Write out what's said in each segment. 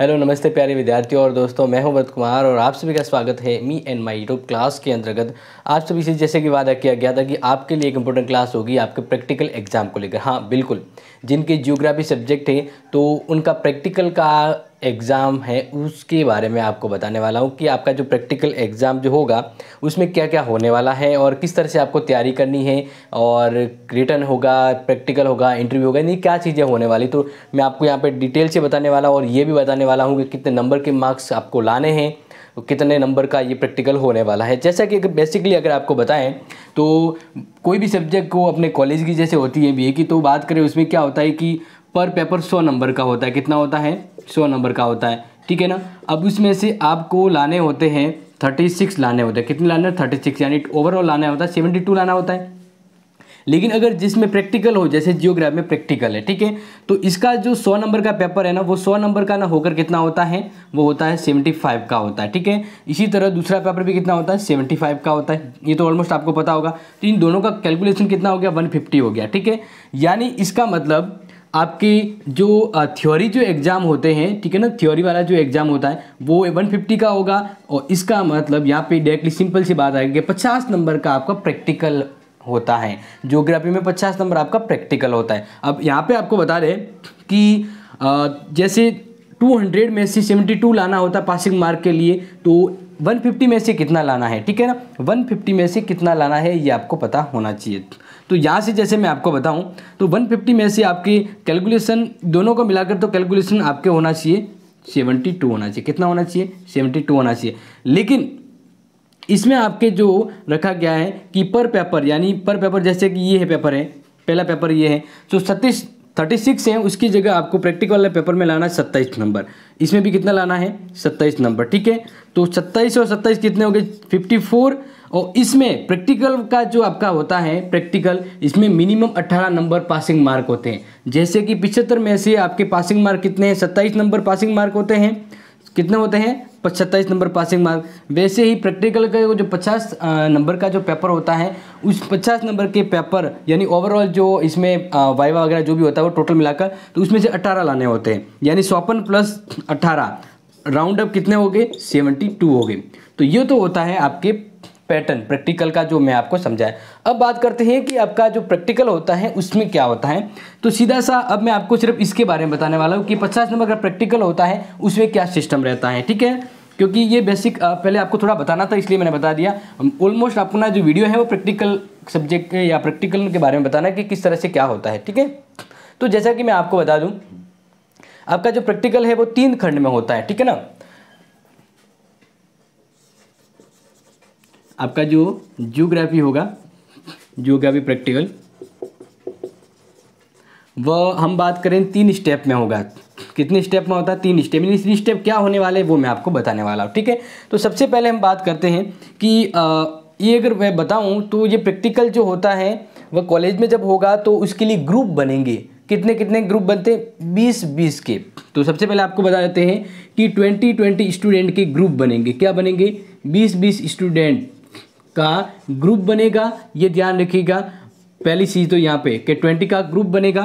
hello नमस्ते प्यारे विद्यार्थियों और दोस्तों मैं हूं वरत कुमार और आप सभी का स्वागत है me and my YouTube class के अंतर्गत आप सभी से जैसे कि वादा किया गया था कि आपके लिए एक इम्पोर्टेंट क्लास होगी आपके प्रैक्टिकल एग्जाम को लेकर हाँ बिल्कुल जिनके जियोग्राफी सब्जेक्ट हैं तो उनका प्रैक्टिकल का एग्ज़ाम है उसके बारे में आपको बताने वाला हूँ कि आपका जो प्रैक्टिकल एग्ज़ाम जो होगा उसमें क्या क्या होने वाला है और किस तरह से आपको तैयारी करनी है और रिटर्न होगा प्रैक्टिकल होगा इंटरव्यू होगा यानी क्या चीज़ें होने वाली तो मैं आपको यहाँ पर डिटेल से बताने वाला और ये भी बताने वाला हूँ कि कितने नंबर के मार्क्स आपको लाने हैं तो कितने नंबर का ये प्रैक्टिकल होने वाला है जैसा कि अगर बेसिकली अगर आपको बताएं तो कोई भी सब्जेक्ट को अपने कॉलेज की जैसे होती है बी की तो बात करें उसमें क्या होता है कि पर पेपर सौ नंबर का होता है कितना होता है सौ नंबर का होता है ठीक है ना अब उसमें से आपको लाने होते हैं थर्टी सिक्स लाने होते हैं कितने लाने थर्टी सिक्स यानी ओवरऑल लाना होता है सेवेंटी टू लाना होता है लेकिन अगर जिसमें प्रैक्टिकल हो जैसे जियोग्राफी में प्रैक्टिकल है ठीक है तो इसका जो सौ नंबर का पेपर है ना वो सौ नंबर का ना होकर कितना होता है वो होता है सेवेंटी फाइव का होता है ठीक है इसी तरह दूसरा पेपर भी कितना होता है सेवेंटी फाइव का होता है ये तो ऑलमोस्ट आपको पता होगा तो इन दोनों का कैलकुलेशन कितना हो गया वन फिफ्टी हो गया ठीक है यानी इसका मतलब आपके जो थ्योरी जो एग्ज़ाम होते हैं ठीक है ना थ्योरी वाला जो एग्ज़ाम होता है वो 150 का होगा और इसका मतलब यहाँ पे डायरेक्टली सिंपल सी बात आएगी कि 50 नंबर का आपका प्रैक्टिकल होता है ज्योग्राफी में पचास नंबर आपका प्रैक्टिकल होता है अब यहाँ पे आपको बता दें कि जैसे 200 में से 72 लाना होता है पासिंग मार्क के लिए तो 150 में से कितना लाना है ठीक है ना 150 में से कितना लाना है ये आपको पता होना चाहिए तो यहाँ से जैसे मैं आपको बताऊँ तो 150 में से आपकी कैलकुलेशन दोनों को मिलाकर तो कैलकुलेशन आपके होना चाहिए 72 होना चाहिए कितना होना चाहिए 72 होना चाहिए लेकिन इसमें आपके जो रखा गया है कि पर पेपर यानी पर पेपर जैसे कि ये है पेपर है पहला पेपर ये है तो सतीश थर्टी सिक्स है उसकी जगह आपको प्रैक्टिकल वाले पेपर में लाना है सत्ताईस नंबर इसमें भी कितना लाना है सत्ताईस नंबर ठीक है तो सत्ताईस और सत्ताईस कितने हो गए फिफ्टी फोर और इसमें प्रैक्टिकल का जो आपका होता है प्रैक्टिकल इसमें मिनिमम अट्ठारह नंबर पासिंग मार्क होते हैं जैसे कि पिछहत्तर में से आपके पासिंग मार्क कितने हैं सत्ताईस नंबर पासिंग मार्क होते हैं कितने होते हैं सत्ताईस नंबर पासिंग मार्क वैसे ही प्रैक्टिकल का जो पचास नंबर का जो पेपर होता है उस पचास नंबर के पेपर यानी ओवरऑल जो इसमें वाइवा वगैरह जो भी होता है वो टोटल मिलाकर तो उसमें से अट्ठारह लाने होते हैं यानी सौपन प्लस अट्ठारह राउंड अप कितने हो गए सेवेंटी टू हो गए तो ये तो होता है आपके पैटर्न प्रैक्टिकल का जो मैं आपको समझाया अब बात करते हैं कि आपका जो प्रैक्टिकल होता है उसमें क्या होता है तो सीधा सा अब मैं आपको सिर्फ इसके बारे में बताने वाला हूँ कि पचास नंबर का प्रैक्टिकल होता है उसमें क्या सिस्टम रहता है ठीक है क्योंकि ये बेसिक पहले आपको थोड़ा बताना था इसलिए मैंने बता दिया ऑलमोस्ट अपना जो वीडियो है वो प्रैक्टिकल सब्जेक्ट या प्रैक्टिकल के बारे में बताना कि किस तरह से क्या होता है ठीक है तो जैसा कि मैं आपको बता दूँ आपका जो प्रैक्टिकल है वो तीन खंड में होता है ठीक है ना आपका जो जियोग्राफी होगा जो क्या अभी प्रैक्टिकल वह हम बात करें तीन स्टेप में होगा कितने स्टेप में होता है तीन स्टेप तीन स्टेप क्या होने वाले वो मैं आपको बताने वाला हूँ ठीक है तो सबसे पहले हम बात करते हैं कि आ, ये अगर मैं बताऊँ तो ये प्रैक्टिकल जो होता है वह कॉलेज में जब होगा तो उसके लिए ग्रुप बनेंगे कितने कितने ग्रुप बनते हैं बीस बीस के तो सबसे पहले आपको बता देते हैं कि ट्वेंटी ट्वेंटी स्टूडेंट के ग्रुप बनेंगे क्या बनेंगे बीस बीस स्टूडेंट का ग्रुप बनेगा ये ध्यान रखिएगा पहली चीज़ तो यहाँ पे कि ट्वेंटी का ग्रुप बनेगा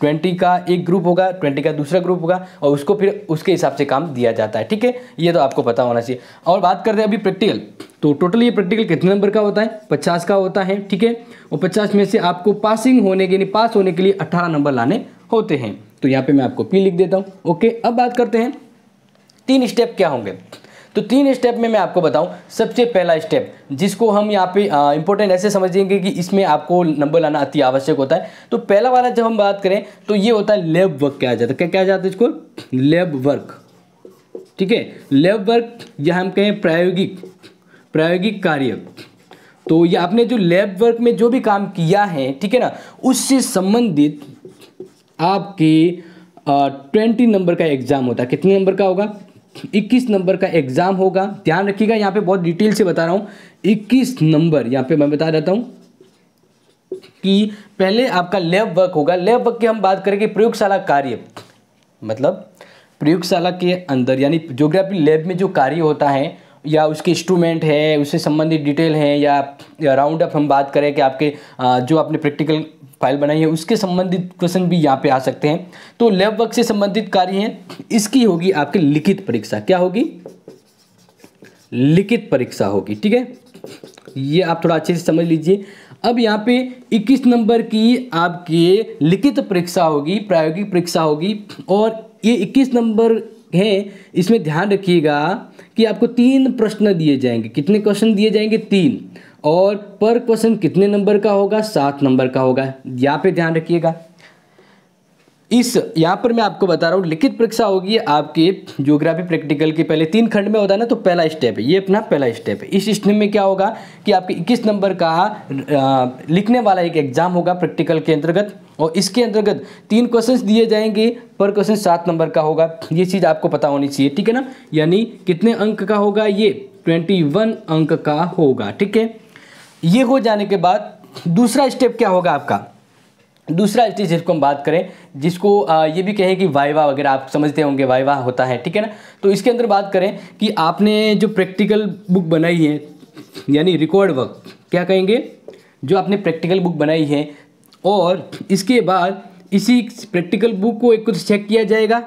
ट्वेंटी का एक ग्रुप होगा ट्वेंटी का दूसरा ग्रुप होगा और उसको फिर उसके हिसाब से काम दिया जाता है ठीक है ये तो आपको पता होना चाहिए और बात करते हैं अभी प्रैक्टिकल तो टोटल ये प्रैक्टिकल कितने नंबर का होता है पचास का होता है ठीक है और पचास में से आपको पासिंग होने के लिए पास होने के लिए अट्ठारह नंबर लाने होते हैं तो यहाँ पे मैं आपको पी लिख देता हूँ ओके अब बात करते हैं तीन स्टेप क्या होंगे तो तीन स्टेप में मैं आपको बताऊं सबसे पहला स्टेप जिसको हम यहाँ पे इंपॉर्टेंट ऐसे समझेंगे कि इसमें आपको नंबर लाना अति आवश्यक होता है तो पहला वाला जब हम बात करें तो ये होता है लेब वर्क क्या जाता है क्या क्या जाता है इसको लेब वर्क ठीक है लेब वर्क या हम कहें प्रायोगिक प्रायोगिक कार्य तो ये आपने जो लेब वर्क में जो भी काम किया है ठीक है ना उससे संबंधित आपके ट्वेंटी नंबर का एग्जाम होता है कितने नंबर का होगा 21 नंबर का एग्ज़ाम होगा ध्यान रखिएगा यहाँ पे बहुत डिटेल से बता रहा हूँ 21 नंबर यहाँ पे मैं बता देता हूँ कि पहले आपका लेब वर्क होगा लेब वर्क की हम बात करेंगे प्रयोगशाला कार्य मतलब प्रयोगशाला के अंदर यानी जोग्राफी लैब में जो कार्य होता है या उसके इंस्ट्रूमेंट है उससे संबंधित डिटेल है या, या राउंड अप हम बात करें कि आपके जो आपने प्रैक्टिकल फाइल बनाई है उसके संबंधित क्वेश्चन भी यहाँ पे आ सकते हैं तो लैब वर्क से संबंधित कार्य है इसकी होगी आपकी लिखित परीक्षा क्या होगी लिखित परीक्षा होगी ठीक है ये आप थोड़ा अच्छे से समझ लीजिए अब यहाँ पे 21 नंबर की आपकी लिखित परीक्षा होगी प्रायोगिक परीक्षा होगी और ये 21 नंबर है इसमें ध्यान रखिएगा कि आपको तीन प्रश्न दिए जाएंगे कितने क्वेश्चन दिए जाएंगे तीन और पर क्वेश्चन कितने नंबर का होगा सात नंबर का होगा यहाँ पे ध्यान रखिएगा इस यहाँ पर मैं आपको बता रहा हूँ लिखित परीक्षा होगी आपके ज्योग्राफी प्रैक्टिकल के पहले तीन खंड में होता है ना तो पहला स्टेप है ये अपना पहला स्टेप है इस स्टेप में क्या होगा कि आपके इक्कीस नंबर का लिखने वाला एक एग्जाम होगा प्रैक्टिकल के अंतर्गत और इसके अंतर्गत तीन क्वेश्चंस दिए जाएंगे पर क्वेश्चन सात नंबर का होगा ये चीज़ आपको पता होनी चाहिए ठीक है ना यानी कितने अंक का होगा ये ट्वेंटी वन अंक का होगा ठीक है ये हो जाने के बाद दूसरा स्टेप क्या होगा आपका दूसरा चीज़ जिसको हम बात करें जिसको ये भी कहें कि वाइवा वगैरह आप समझते होंगे वाइवा होता है ठीक है ना तो इसके अंदर बात करें कि आपने जो प्रैक्टिकल बुक बनाई है यानी रिकॉर्ड वर्क क्या कहेंगे जो आपने प्रैक्टिकल बुक बनाई है और इसके बाद इसी प्रैक्टिकल बुक को एक कुछ चेक किया जाएगा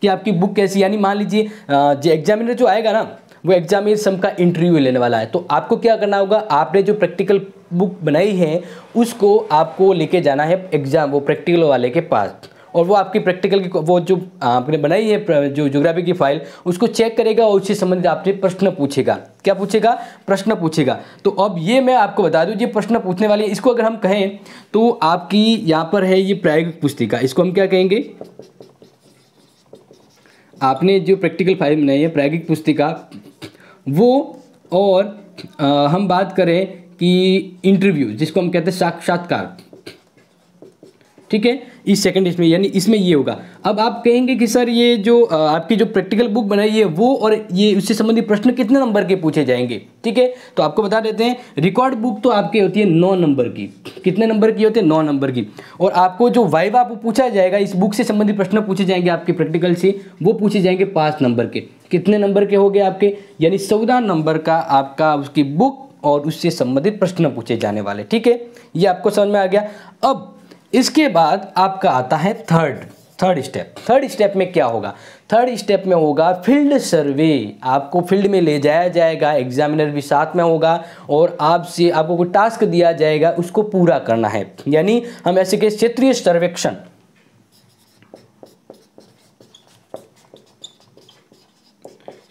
कि आपकी बुक कैसी यानी मान लीजिए जो एग्जामिनर जो आएगा ना वो एग्जाम सम का इंटरव्यू लेने वाला है तो आपको क्या करना होगा आपने जो प्रैक्टिकल बुक बनाई है उसको आपको लेके जाना है एग्जाम वो प्रैक्टिकल वाले के पास और वो आपकी प्रैक्टिकल की वो जो आपने बनाई है जो जोग्राफी की फाइल उसको चेक करेगा और उससे संबंधित आपसे प्रश्न पूछेगा क्या पूछेगा प्रश्न पूछेगा तो अब ये मैं आपको बता दूं ये प्रश्न पूछने वाली है इसको अगर हम कहें तो आपकी यहाँ पर है ये प्रायोगिक पुस्तिका इसको हम क्या कहेंगे आपने जो प्रैक्टिकल फाइल बनाई है प्रायोगिक पुस्तिका वो और आ, हम बात करें कि इंटरव्यू जिसको हम कहते हैं साक्षात्कार ठीक है इस सेकंड इसमें यानी इसमें ये होगा अब आप कहेंगे कि सर ये जो आपकी जो प्रैक्टिकल बुक बनाई है वो और ये उससे संबंधित प्रश्न कितने नंबर के पूछे जाएंगे ठीक है तो आपको बता देते हैं रिकॉर्ड बुक तो आपकी होती है नौ नंबर की कितने नंबर की होती है नौ नंबर की और आपको जो वाइब आपको पूछा जाएगा इस बुक से संबंधित प्रश्न पूछे जाएंगे आपके प्रैक्टिकल से वो पूछे जाएंगे पाँच नंबर के कितने नंबर के हो गए आपके यानी चौदह नंबर का आपका उसकी बुक और उससे संबंधित प्रश्न पूछे जाने वाले ठीक है ये आपको समझ में आ गया अब इसके बाद आपका आता है third third step third step में क्या होगा थर्ड स्टेप में होगा फील्ड सर्वे आपको फील्ड में ले जाया जाएगा एग्जामिनर भी साथ में होगा और आपसे आपको कोई टास्क दिया जाएगा उसको पूरा करना है यानी हम ऐसे के क्षेत्रीय सर्वेक्षण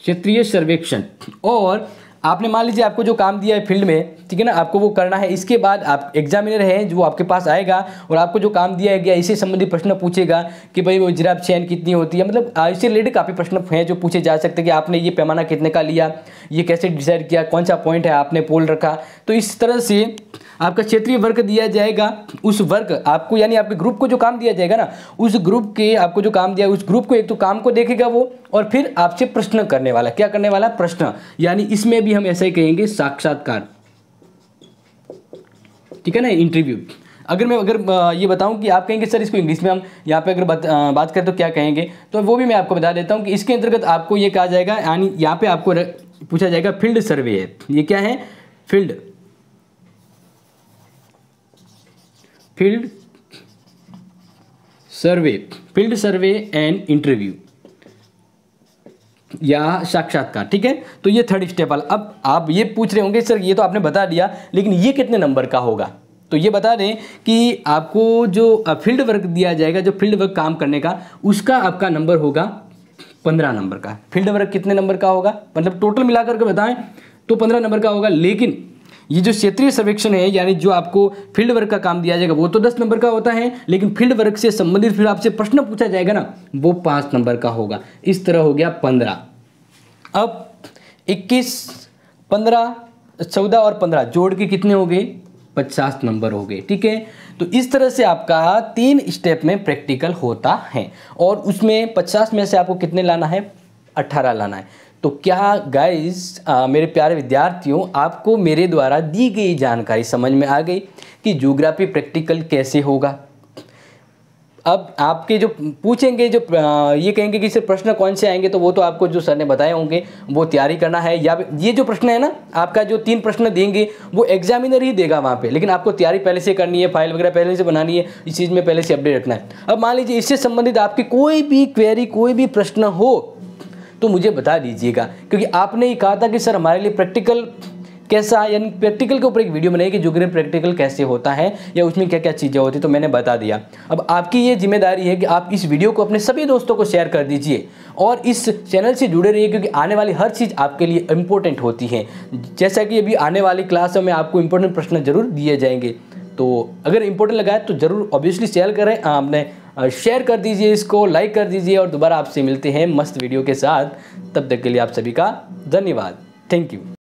क्षेत्रीय सर्वेक्षण और आपने मान लीजिए आपको जो काम दिया है फील्ड में ठीक है ना आपको वो करना है इसके बाद आप एग्जामिनर है जो आपके पास आएगा और आपको जो काम दिया गया इसी संबंधी प्रश्न पूछेगा कि भाई वो जिराब चैन कितनी होती है मतलब इससे रिलेटेड काफ़ी प्रश्न हैं जो पूछे जा सकते कि आपने ये पैमाना कितने का लिया ये कैसे डिसाइड किया कौन सा पॉइंट है आपने पोल रखा तो इस तरह से आपका क्षेत्रीय वर्क दिया जाएगा उस वर्क आपको यानी आपके ग्रुप को जो काम दिया जाएगा ना उस ग्रुप के आपको जो काम दिया उस ग्रुप को एक तो काम को देखेगा वो और फिर आपसे प्रश्न करने वाला क्या करने वाला प्रश्न यानी इसमें भी हम ऐसे ही कहेंगे साक्षात्कार ठीक है ना इंटरव्यू अगर मैं अगर ये बताऊं कि आप कहेंगे सर इसको इंग्लिश में हम यहाँ पे अगर बात बात करें तो क्या कहेंगे तो वो भी मैं आपको बता देता हूँ कि इसके अंतर्गत आपको ये कहा जाएगा यानी यहाँ पे आपको पूछा जाएगा फील्ड सर्वे है ये क्या है field field survey field survey and interview या साक्षात्कार ठीक है तो ये थर्ड स्टेप वाला अब आप ये पूछ रहे होंगे सर ये तो आपने बता दिया लेकिन ये कितने नंबर का होगा तो ये बता दें कि आपको जो फील्ड वर्क दिया जाएगा जो फील्ड वर्क काम करने का उसका आपका नंबर होगा पंद्रह नंबर का फील्ड वर्क कितने नंबर का होगा मतलब टोटल मिलाकर के बताएं तो पंद्रह नंबर का होगा लेकिन ये जो क्षेत्रीय सर्वेक्षण है यानी जो आपको फील्ड वर्क का काम दिया जाएगा वो तो दस नंबर का होता है लेकिन फील्ड वर्क से संबंधित फिर आपसे प्रश्न पूछा जाएगा ना वो पांच नंबर का होगा इस तरह हो गया पंद्रह अब इक्कीस पंद्रह चौदह और पंद्रह जोड़ के कितने हो गए पचास नंबर हो गए ठीक है तो इस तरह से आपका तीन स्टेप में प्रैक्टिकल होता है और उसमें पचास में से आपको कितने लाना है अट्ठारह लाना है तो क्या गाइस मेरे प्यारे विद्यार्थियों आपको मेरे द्वारा दी गई जानकारी समझ में आ गई कि जोग्राफी प्रैक्टिकल कैसे होगा अब आपके जो पूछेंगे जो ये कहेंगे कि सिर्फ प्रश्न कौन से आएंगे तो वो तो आपको जो सर ने बताए होंगे वो तैयारी करना है या ये जो प्रश्न है ना आपका जो तीन प्रश्न देंगे वो एग्जामिनर ही देगा वहाँ पे लेकिन आपको तैयारी पहले से करनी है फाइल वगैरह पहले से बनानी है इस चीज़ में पहले से अपडेट रखना है अब मान लीजिए इससे संबंधित आपकी कोई भी क्वेरी कोई भी प्रश्न हो तो मुझे बता दीजिएगा क्योंकि आपने ही कहा था कि सर हमारे लिए प्रैक्टिकल कैसा यानी प्रैक्टिकल के ऊपर एक वीडियो बनाई कि जोग्रे प्रैक्टिकल कैसे होता है या उसमें क्या क्या चीज़ें होती तो मैंने बता दिया अब आपकी ये जिम्मेदारी है कि आप इस वीडियो को अपने सभी दोस्तों को शेयर कर दीजिए और इस चैनल से जुड़े रहिए क्योंकि आने वाली हर चीज़ आपके लिए इम्पोर्टेंट होती है जैसा कि अभी आने वाली क्लास में आपको इम्पोर्टेंट प्रश्न जरूर दिए जाएंगे तो अगर इम्पोर्टेंट लगाए तो ज़रूर ऑब्वियसली शेयर करें आपने हाँ, शेयर कर दीजिए इसको लाइक कर दीजिए और दोबारा आपसे मिलते हैं मस्त वीडियो के साथ तब तक के लिए आप सभी का धन्यवाद थैंक यू